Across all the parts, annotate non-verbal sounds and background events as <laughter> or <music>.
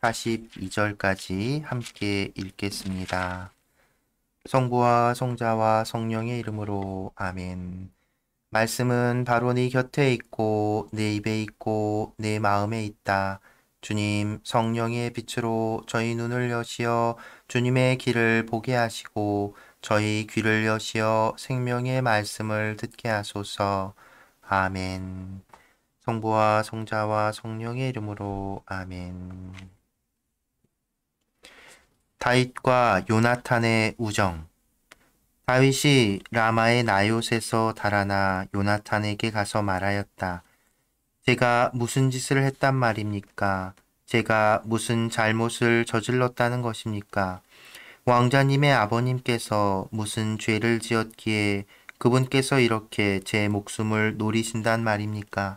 42절까지 함께 읽겠습니다. 성부와 성자와 성령의 이름으로 아멘. 말씀은 바로 네 곁에 있고 내 네 입에 있고 내 네 마음에 있다. 주님 성령의 빛으로 저희 눈을 여시어 주님의 길을 보게 하시고 저희 귀를 여시어 생명의 말씀을 듣게 하소서. 아멘. 성부와 성자와 성령의 이름으로 아멘. 다윗과 요나탄의 우정 다윗이 라마의 나이옷에서 달아나 요나탄에게 가서 말하였다. 제가 무슨 짓을 했단 말입니까? 제가 무슨 잘못을 저질렀다는 것입니까? 왕자님의 아버님께서 무슨 죄를 지었기에 그분께서 이렇게 제 목숨을 노리신단 말입니까?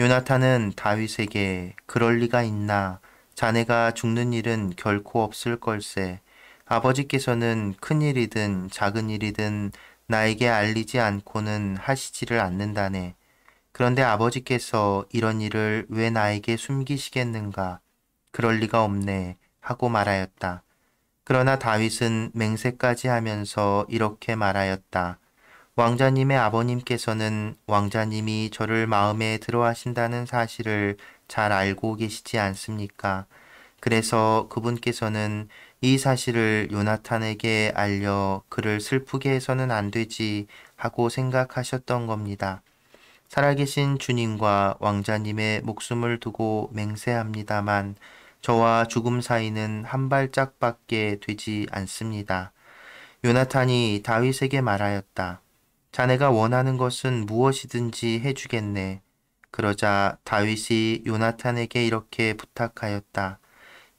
요나탄은 다윗에게 그럴 리가 있나? 자네가 죽는 일은 결코 없을 걸세. 아버지께서는 큰 일이든 작은 일이든 나에게 알리지 않고는 하시지를 않는다네. 그런데 아버지께서 이런 일을 왜 나에게 숨기시겠는가? 그럴 리가 없네. 하고 말하였다. 그러나 다윗은 맹세까지 하면서 이렇게 말하였다. 왕자님의 아버님께서는 왕자님이 저를 마음에 들어 하신다는 사실을 잘 알고 계시지 않습니까? 그래서 그분께서는 이 사실을 요나탄에게 알려 그를 슬프게 해서는 안 되지 하고 생각하셨던 겁니다. 살아계신 주님과 왕자님의 목숨을 두고 맹세합니다만 저와 죽음 사이는 한 발짝밖에 되지 않습니다. 요나탄이 다윗에게 말하였다. 자네가 원하는 것은 무엇이든지 해주겠네. 그러자 다윗이 요나탄에게 이렇게 부탁하였다.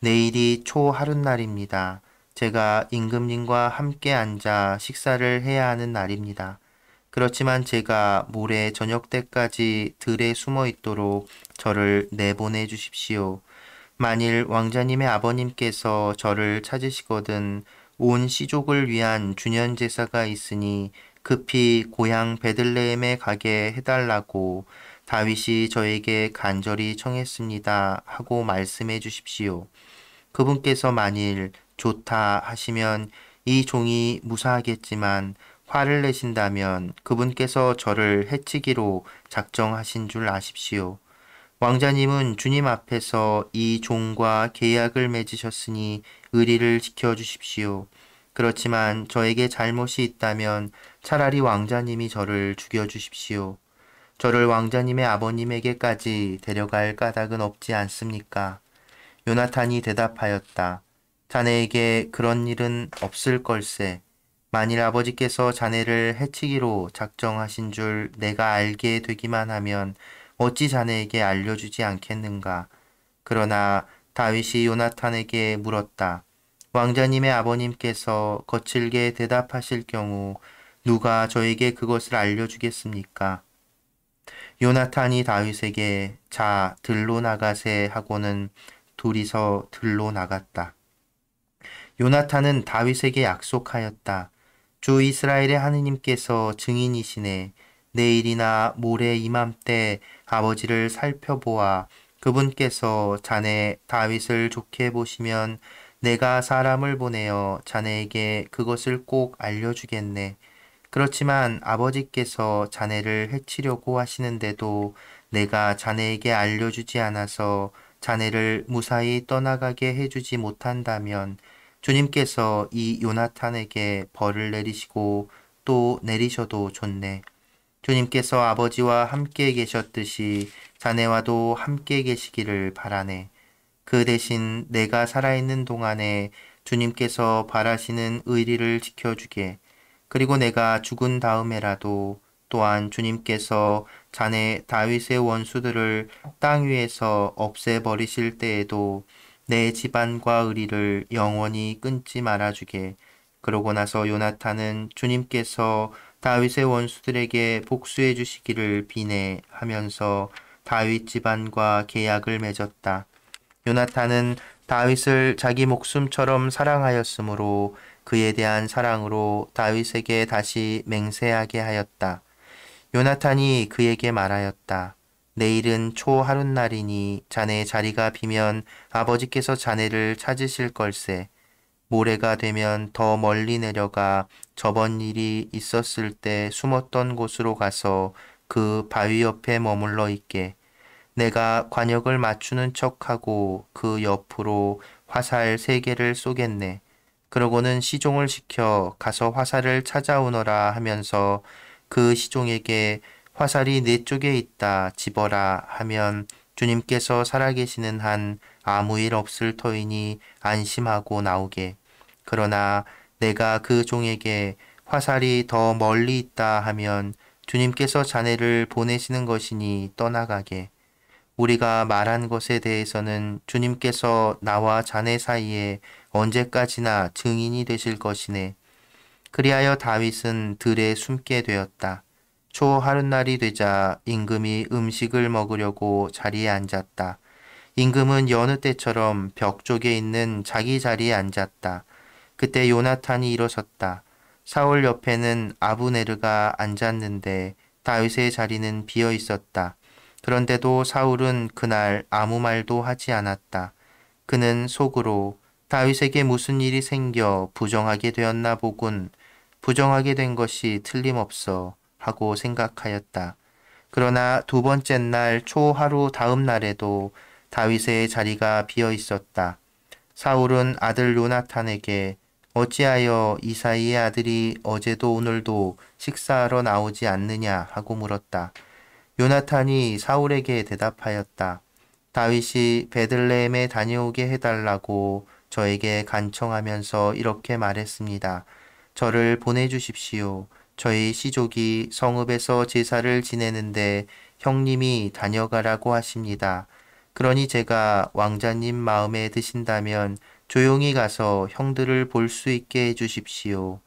내일이 초하룻날입니다. 제가 임금님과 함께 앉아 식사를 해야 하는 날입니다. 그렇지만 제가 모레 저녁 때까지 들에 숨어 있도록 저를 내보내 주십시오. 만일 왕자님의 아버님께서 저를 찾으시거든 온 시족을 위한 주년 제사가 있으니 급히 고향 베들레헴에 가게 해달라고 다윗이 저에게 간절히 청했습니다 하고 말씀해 주십시오. 그분께서 만일 좋다 하시면 이 종이 무사하겠지만 화를 내신다면 그분께서 저를 해치기로 작정하신 줄 아십시오. 왕자님은 주님 앞에서 이 종과 계약을 맺으셨으니 의리를 지켜주십시오. 그렇지만 저에게 잘못이 있다면 차라리 왕자님이 저를 죽여주십시오. 저를 왕자님의 아버님에게까지 데려갈 까닭은 없지 않습니까? 요나탄이 대답하였다. 자네에게 그런 일은 없을 걸세. 만일 아버지께서 자네를 해치기로 작정하신 줄 내가 알게 되기만 하면 어찌 자네에게 알려주지 않겠는가. 그러나 다윗이 요나탄에게 물었다. 왕자님의 아버님께서 거칠게 대답하실 경우 누가 저에게 그것을 알려주겠습니까? 요나탄이 다윗에게 자 들로 나가세 하고는 둘이서 들로 나갔다. 요나탄은 다윗에게 약속하였다. 주 이스라엘의 하느님께서 증인이시네. 내일이나 모레 이맘때 아버지를 살펴보아 그분께서 자네 다윗을 좋게 보시면 내가 사람을 보내어 자네에게 그것을 꼭 알려주겠네. 그렇지만 아버지께서 자네를 해치려고 하시는데도 내가 자네에게 알려주지 않아서 자네를 무사히 떠나가게 해주지 못한다면 주님께서 이 요나탄에게 벌을 내리시고 또 내리셔도 좋네. 주님께서 아버지와 함께 계셨듯이 자네와도 함께 계시기를 바라네. 그 대신 내가 살아있는 동안에 주님께서 바라시는 의리를 지켜주게. 그리고 내가 죽은 다음에라도 또한 주님께서 자네 다윗의 원수들을 땅 위에서 없애버리실 때에도 내 집안과 의리를 영원히 끊지 말아주게. 그러고 나서 요나탄은 주님께서 다윗의 원수들에게 복수해 주시기를 비내하면서 다윗 집안과 계약을 맺었다. 요나탄은 다윗을 자기 목숨처럼 사랑하였으므로 그에 대한 사랑으로 다윗에게 다시 맹세하게 하였다. 요나탄이 그에게 말하였다. 내일은 초하룻날이니 자네 자리가 비면 아버지께서 자네를 찾으실 걸세. 모레가 되면 더 멀리 내려가 저번 일이 있었을 때 숨었던 곳으로 가서 그 바위 옆에 머물러 있게. 내가 관역을 맞추는 척하고 그 옆으로 화살 세 개를 쏘겠네. 그러고는 시종을 시켜 가서 화살을 찾아오너라 하면서 그 시종에게 화살이 내 쪽에 있다 집어라 하면 주님께서 살아계시는 한 아무 일 없을 터이니 안심하고 나오게. 그러나 내가 그 종에게 화살이 더 멀리 있다 하면 주님께서 자네를 보내시는 것이니 떠나가게. 우리가 말한 것에 대해서는 주님께서 나와 자네 사이에 언제까지나 증인이 되실 것이네. 그리하여 다윗은 들에 숨게 되었다. 초 하룻날이 되자 임금이 음식을 먹으려고 자리에 앉았다. 임금은 여느 때처럼 벽 쪽에 있는 자기 자리에 앉았다. 그때 요나탄이 일어섰다. 사울 옆에는 아부네르가 앉았는데 다윗의 자리는 비어 있었다. 그런데도 사울은 그날 아무 말도 하지 않았다. 그는 속으로 다윗에게 무슨 일이 생겨 부정하게 되었나 보군. 부정하게 된 것이 틀림없어 하고 생각하였다. 그러나 두 번째 날 초하루 다음 날에도 다윗의 자리가 비어 있었다. 사울은 아들 요나탄에게 어찌하여 이사이의 아들이 어제도 오늘도 식사하러 나오지 않느냐 하고 물었다. 요나탄이 사울에게 대답하였다. 다윗이 베들레헴에 다녀오게 해달라고 저에게 간청하면서 이렇게 말했습니다. 저를 보내주십시오. 저희 시족이 성읍에서 제사를 지내는데 형님이 다녀가라고 하십니다. 그러니 제가 왕자님 마음에 드신다면 조용히 가서 형들을 볼 수 있게 해주십시오.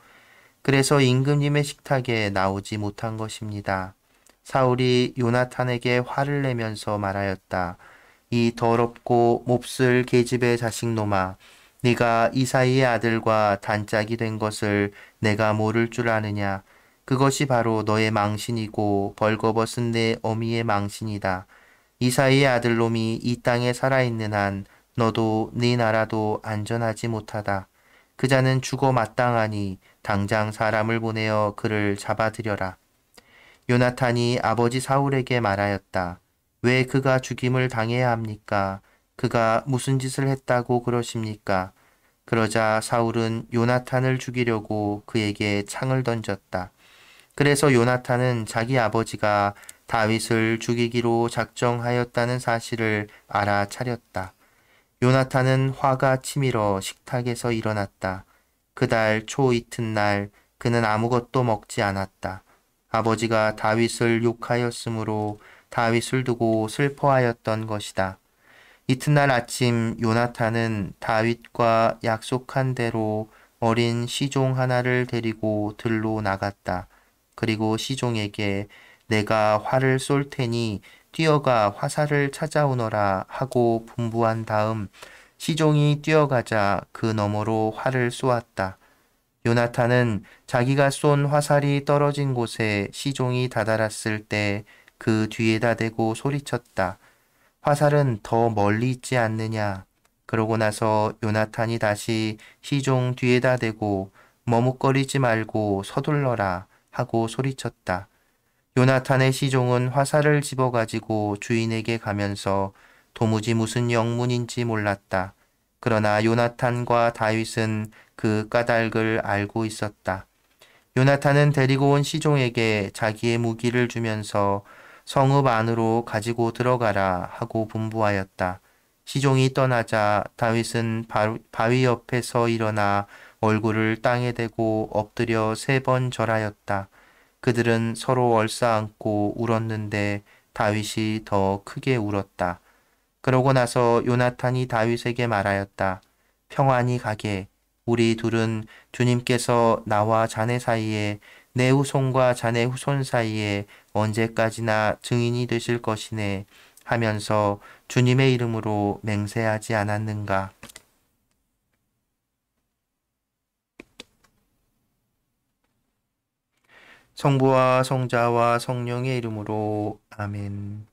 그래서 임금님의 식탁에 나오지 못한 것입니다. 사울이 요나탄에게 화를 내면서 말하였다. 이 더럽고 몹쓸 계집의 자식놈아 네가 이사이의 아들과 단짝이 된 것을 내가 모를 줄 아느냐 그것이 바로 너의 망신이고 벌거벗은 내 어미의 망신이다. 이사이의 아들놈이 이 땅에 살아있는 한 너도 네 나라도 안전하지 못하다. 그 자는 죽어 마땅하니 당장 사람을 보내어 그를 잡아들여라. 요나탄이 아버지 사울에게 말하였다. 왜 그가 죽임을 당해야 합니까? 그가 무슨 짓을 했다고 그러십니까? 그러자 사울은 요나탄을 죽이려고 그에게 창을 던졌다. 그래서 요나탄은 자기 아버지가 다윗을 죽이기로 작정하였다는 사실을 알아차렸다. 요나탄은 화가 치밀어 식탁에서 일어났다. 그달 초 이튿날 그는 아무것도 먹지 않았다. 아버지가 다윗을 욕하였으므로 다윗을 두고 슬퍼하였던 것이다. 이튿날 아침 요나탄은 다윗과 약속한 대로 어린 시종 하나를 데리고 들로 나갔다. 그리고 시종에게 내가 활을 쏠 테니 뛰어가 화살을 찾아오너라 하고 분부한 다음 시종이 뛰어가자 그 너머로 활을 쏘았다. 요나탄은 자기가 쏜 화살이 떨어진 곳에 시종이 다다랐을 때그 뒤에다 대고 소리쳤다. 화살은 더 멀리 있지 않느냐. 그러고 나서 요나탄이 다시 시종 뒤에다 대고 머뭇거리지 말고 서둘러라 하고 소리쳤다. 요나탄의 시종은 화살을 집어가지고 주인에게 가면서 도무지 무슨 영문인지 몰랐다. 그러나 요나탄과 다윗은 그 까닭을 알고 있었다. 요나탄은 데리고 온 시종에게 자기의 무기를 주면서 성읍 안으로 가지고 들어가라 하고 분부하였다. 시종이 떠나자 다윗은 바위 옆에서 일어나 얼굴을 땅에 대고 엎드려 세 번 절하였다. 그들은 서로 얼싸안고 울었는데 다윗이 더 크게 울었다. 그러고 나서 요나탄이 다윗에게 말하였다. 평안히 가게. 우리 둘은 주님께서 나와 자네 사이에 내 후손과 자네 후손 사이에 언제까지나 증인이 되실 것이네 하면서 주님의 이름으로 맹세하지 않았는가. 성부와 성자와 성령의 이름으로 아멘.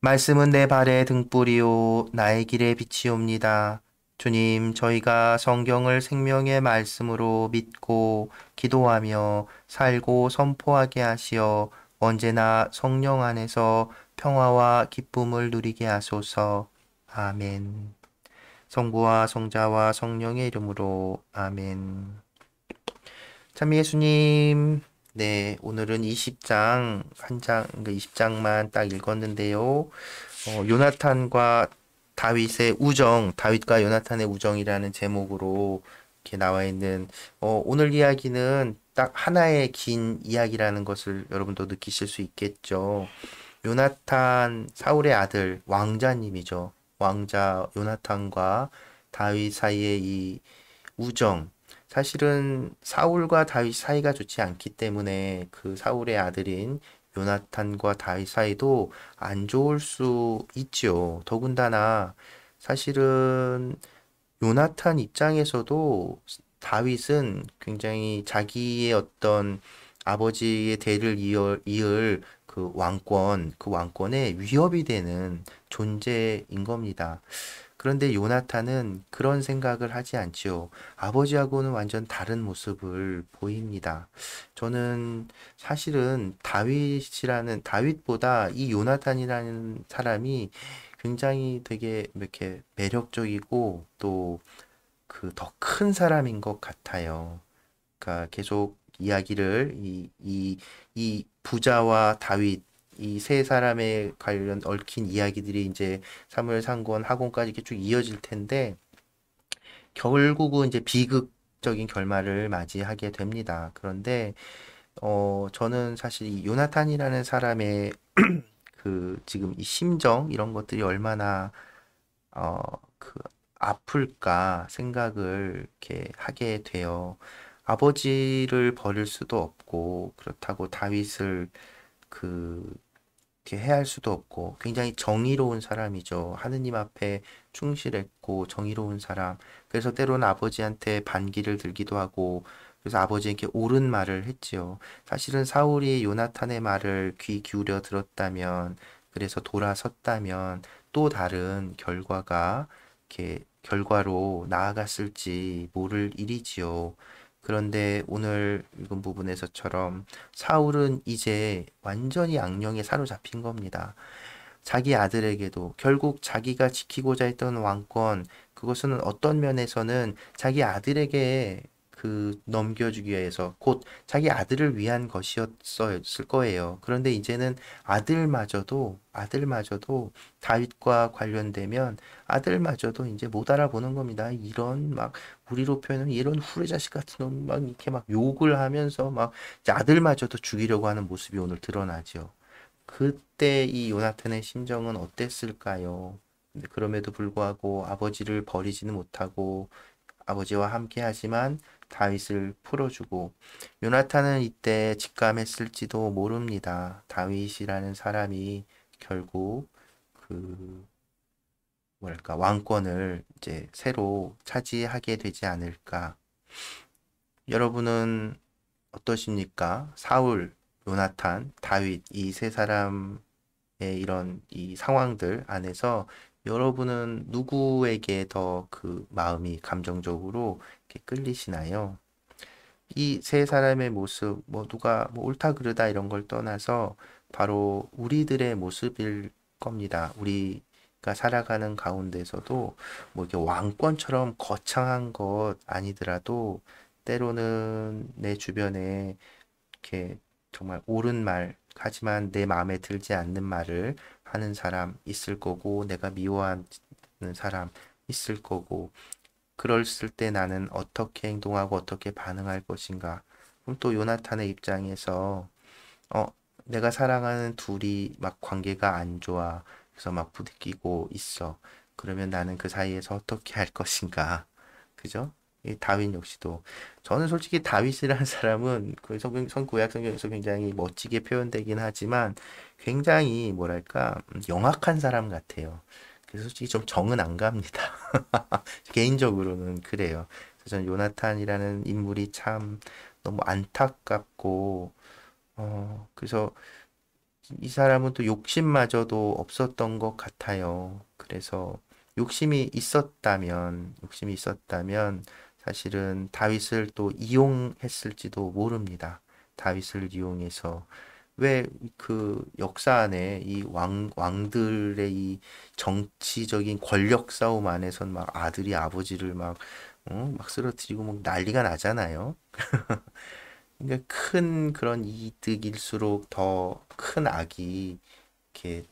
말씀은 내 발의 등불이요 나의 길의 빛이옵니다. 주님, 저희가 성경을 생명의 말씀으로 믿고 기도하며 살고 선포하게 하시어 언제나 성령 안에서 평화와 기쁨을 누리게 하소서. 아멘. 성부와 성자와 성령의 이름으로 아멘. 참 예수님, 네, 오늘은 20장, 한 장, 20장만 그 딱 읽었는데요. 어, 요나탄과 다윗의 우정, 다윗과 요나탄의 우정이라는 제목으로 이렇게 나와 있는 어, 오늘 이야기는 딱 하나의 긴 이야기라는 것을 여러분도 느끼실 수 있겠죠. 요나탄 사울의 아들 왕자님이죠. 왕자 요나탄과 다윗 사이의 이 우정 사실은 사울과 다윗 사이가 좋지 않기 때문에 그 사울의 아들인 요나탄과 다윗 사이도 안 좋을 수 있지요. 더군다나 사실은 요나탄 입장에서도 다윗은 굉장히 자기의 어떤 아버지의 대를 이을, 이을 그 왕권, 그 왕권에 위협이 되는 존재인 겁니다. 그런데 요나탄은 그런 생각을 하지 않지요. 아버지하고는 완전 다른 모습을 보입니다. 저는 사실은 다윗이라는 다윗보다 이 요나탄이라는 사람이 굉장히 되게 이렇게 매력적이고 또 그 더 큰 사람인 것 같아요. 그러니까 계속 이야기를 이, 이, 이 부자와 다윗 이세 사람에 관련 얽힌 이야기들이 이제 사물엘 상권 하곤까지 이렇게 쭉 이어질 텐데 결국은 이제 비극적인 결말을 맞이하게 됩니다. 그런데 어 저는 사실 이 요나탄이라는 사람의 <clears throat> 그 지금 이 심정 이런 것들이 얼마나 어 그 아플까 생각을 이렇게 하게 돼요. 아버지를 버릴 수도 없고 그렇다고 다윗을 그 이렇게 해할 수도 없고 굉장히 정의로운 사람이죠. 하느님 앞에 충실했고 정의로운 사람. 그래서 때로는 아버지한테 반기를 들기도 하고 그래서 아버지에게 옳은 말을 했지요. 사실은 사울이 요나탄의 말을 귀 기울여 들었다면 그래서 돌아섰다면 또 다른 결과가 이렇게 결과로 나아갔을지 모를 일이지요. 그런데 오늘 읽은 부분에서처럼 사울은 이제 완전히 악령에 사로잡힌 겁니다. 자기 아들에게도 결국 자기가 지키고자 했던 왕권, 그것은 어떤 면에서는 자기 아들에게 그 넘겨주기 위해서 곧 자기 아들을 위한 것이었을 거예요. 그런데 이제는 아들마저도 아들마저도 다윗과 관련되면 아들마저도 이제 못 알아보는 겁니다. 이런 막 우리로 표현하 이런 후레자식 같은 놈 막 이렇게 막 욕을 하면서 막 아들마저도 죽이려고 하는 모습이 오늘 드러나죠. 그때 이 요나탄의 심정은 어땠을까요? 그럼에도 불구하고 아버지를 버리지는 못하고 아버지와 함께 하지만 다윗을 풀어주고 요나탄은 이때 직감했을지도 모릅니다. 다윗이라는 사람이 결국 그 뭐랄까 왕권을 이제 새로 차지하게 되지 않을까. 여러분은 어떠십니까? 사울, 요나탄, 다윗 이 세 사람의 이런 이 상황들 안에서 여러분은 누구에게 더 그 마음이 감정적으로 끌리시나요? 이 세 사람의 모습, 뭐 누가 뭐 옳다 그르다 이런 걸 떠나서 바로 우리들의 모습일 겁니다. 우리가 살아가는 가운데서도 뭐이게 왕권처럼 거창한 것 아니더라도 때로는 내 주변에 이렇게 정말 옳은 말, 하지만 내 마음에 들지 않는 말을 하는 사람 있을 거고 내가 미워하는 사람 있을 거고 그랬을 때 나는 어떻게 행동하고 어떻게 반응할 것인가 그럼 또 요나탄의 입장에서 어 내가 사랑하는 둘이 막 관계가 안 좋아 그래서 막 부딪히고 있어 그러면 나는 그 사이에서 어떻게 할 것인가 그죠 이 다윗 역시도 저는 솔직히 다윗이라는 <laughs> 사람은 그 성경 성구약 성경에서 굉장히 멋지게 표현되긴 하지만 굉장히 뭐랄까 음, 영악한 사람 같아요. 그래서 솔직히 좀 정은 안 갑니다. <laughs> 개인적으로는 그래요. 그래서 저는 요나탄이라는 인물이 참 너무 안타깝고 어 그래서 이 사람은 또 욕심마저도 없었던 것 같아요. 그래서 욕심이 있었다면 욕심이 있었다면 사실은 다윗을 또 이용했을지도 모릅니다. 다윗을 이용해서 왜 그 역사 안에 이 왕, 왕들의 이 정치적인 권력 싸움 안에선 막 아들이 아버지를 막, 어? 막 쓰러뜨리고 막 난리가 나잖아요. <laughs> 그러니까 큰 그런 이득일수록 더 큰 악이 이렇게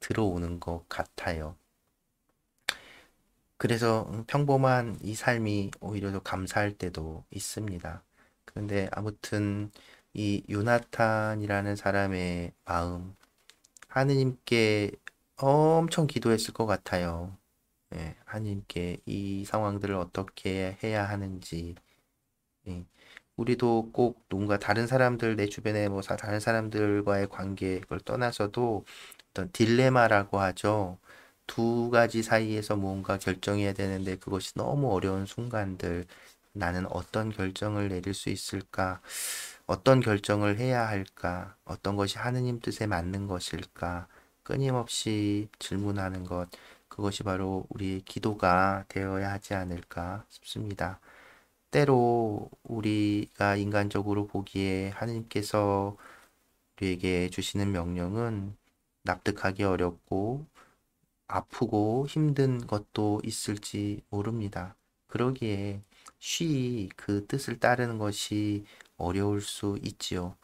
들어오는 것 같아요. 그래서 평범한 이 삶이 오히려 더 감사할 때도 있습니다. 그런데 아무튼 이 요나탄이라는 사람의 마음, 하느님께 엄청 기도했을 것 같아요. 예, 하느님께 이 상황들을 어떻게 해야 하는지. 예, 우리도 꼭 누군가 다른 사람들, 내 주변에 뭐 다른 사람들과의 관계, 그 떠나서도 어떤 딜레마라고 하죠. 두 가지 사이에서 뭔가 결정해야 되는데 그것이 너무 어려운 순간들 나는 어떤 결정을 내릴 수 있을까? 어떤 결정을 해야 할까? 어떤 것이 하느님 뜻에 맞는 것일까? 끊임없이 질문하는 것, 그것이 바로 우리의 기도가 되어야 하지 않을까 싶습니다. 때로 우리가 인간적으로 보기에 하느님께서 우리에게 주시는 명령은 납득하기 어렵고 아프고 힘든 것도 있을지 모릅니다. 그러기에 쉬이 그 뜻을 따르는 것이 어려울 수 있지요.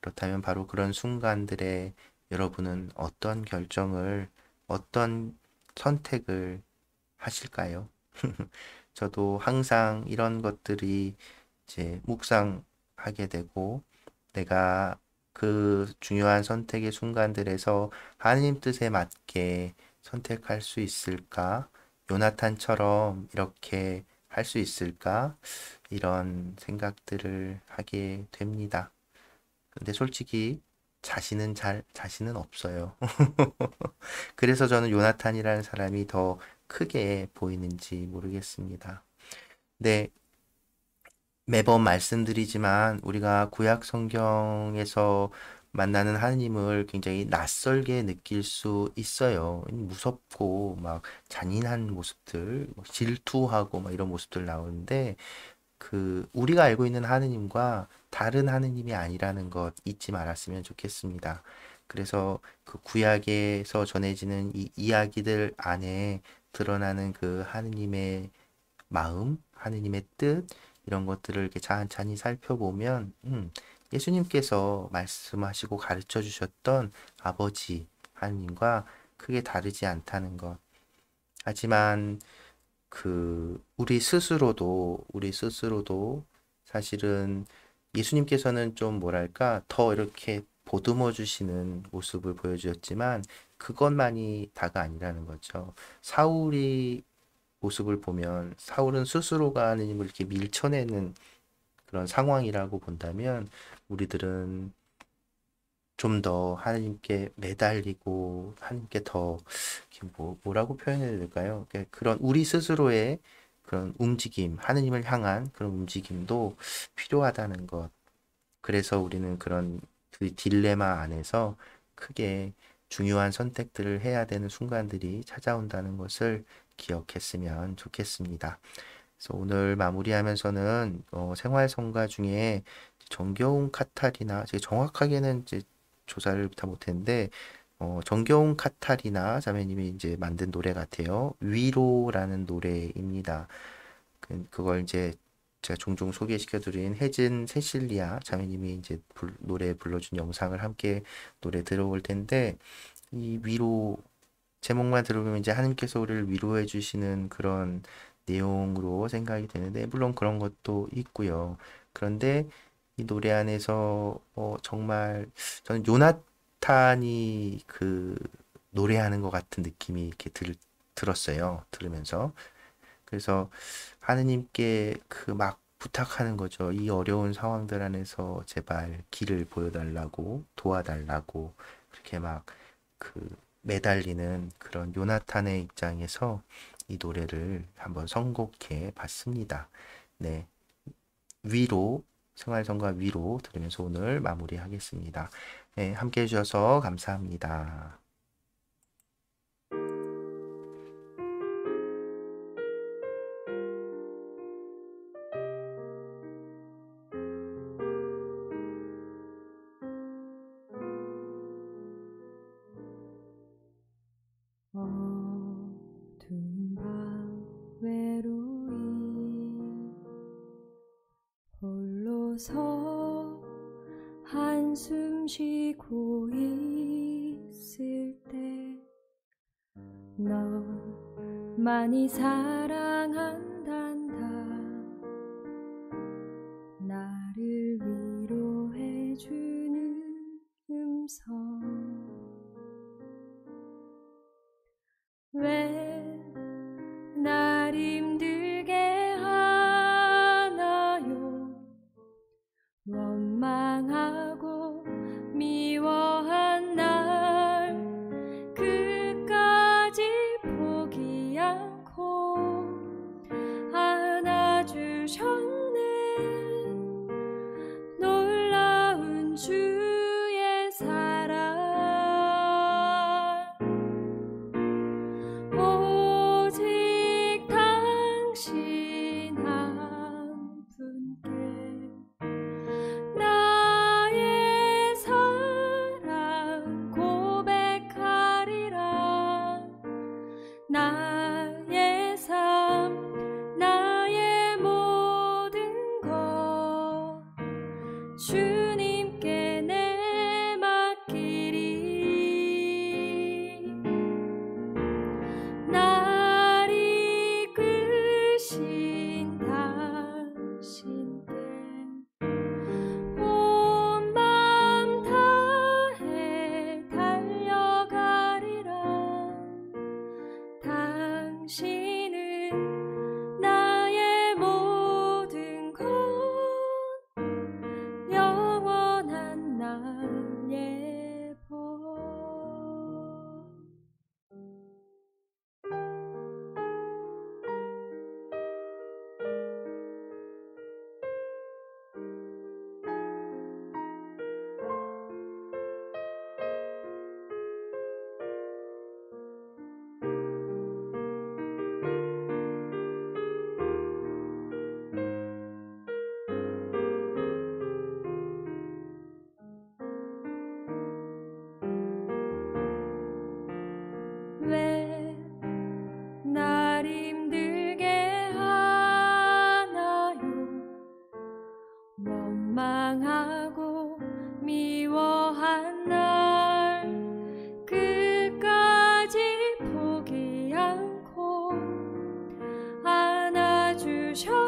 그렇다면 바로 그런 순간들에 여러분은 어떤 결정을, 어떤 선택을 하실까요? <laughs> 저도 항상 이런 것들이 이제 묵상하게 되고 내가 그 중요한 선택의 순간들에서 하느님 뜻에 맞게 선택할 수 있을까? 요나탄처럼 이렇게 할 수 있을까? 이런 생각들을 하게 됩니다. 근데 솔직히 자신은 잘, 자신은 없어요. <laughs> 그래서 저는 요나탄이라는 사람이 더 크게 보이는지 모르겠습니다. 네. 매번 말씀드리지만 우리가 구약 성경에서 만나는 하느님을 굉장히 낯설게 느낄 수 있어요. 무섭고 막 잔인한 모습들, 뭐 질투하고 막 이런 모습들 나오는데 그 우리가 알고 있는 하느님과 다른 하느님이 아니라는 것 잊지 말았으면 좋겠습니다. 그래서 그 구약에서 전해지는 이 이야기들 안에 드러나는 그 하느님의 마음, 하느님의 뜻 이런 것들을 이렇게 차한히 살펴보면 음, 예수님께서 말씀하시고 가르쳐 주셨던 아버지 하나님과 크게 다르지 않다는 것. 하지만 그 우리 스스로도 우리 스스로도 사실은 예수님께서는 좀 뭐랄까 더 이렇게 보듬어 주시는 모습을 보여주셨지만 그것만이 다가 아니라는 거죠. 사울이 모습을 보면 사울은 스스로가 하나님을 이렇게 밀쳐내는 그런 상황이라고 본다면 우리들은 좀 더 하나님께 매달리고 하나님께 더 뭐, 뭐라고 표현해야 될까요? 그러니까 그런 우리 스스로의 그런 움직임, 하느님을 향한 그런 움직임도 필요하다는 것. 그래서 우리는 그런 그 딜레마 안에서 크게 중요한 선택들을 해야 되는 순간들이 찾아온다는 것을 기억했으면 좋겠습니다. 그래서 오늘 마무리하면서는 어, 생활성가 중에 정겨운 카탈이나 제 정확하게는 이제 조사를 다 못했는데 어, 정겨운 카탈이나 자매님이 이제 만든 노래 같아요. 위로라는 노래입니다. 그, 그걸 이제 제가 종종 소개시켜드린 혜진 세실리아 자매님이 이제 불, 노래 불러준 영상을 함께 노래 들어볼 텐데 이 위로 제목만 들어보면 이제 하느님께서 우리를 위로해 주시는 그런 내용으로 생각이 되는데 물론 그런 것도 있고요. 그런데 이 노래 안에서 어, 정말 저는 요나탄이 그 노래하는 것 같은 느낌이 이렇게 들, 들었어요. 들으면서 그래서 하느님께 그 막 부탁하는 거죠. 이 어려운 상황들 안에서 제발 길을 보여달라고 도와달라고 그렇게 막 그 매달리는 그런 요나탄의 입장에서 이 노래를 한번 선곡해 봤습니다. 네. 위로, 생활성과 위로 들으면서 오늘 마무리하겠습니다. 네, 함께 해주셔서 감사합니다. night. church.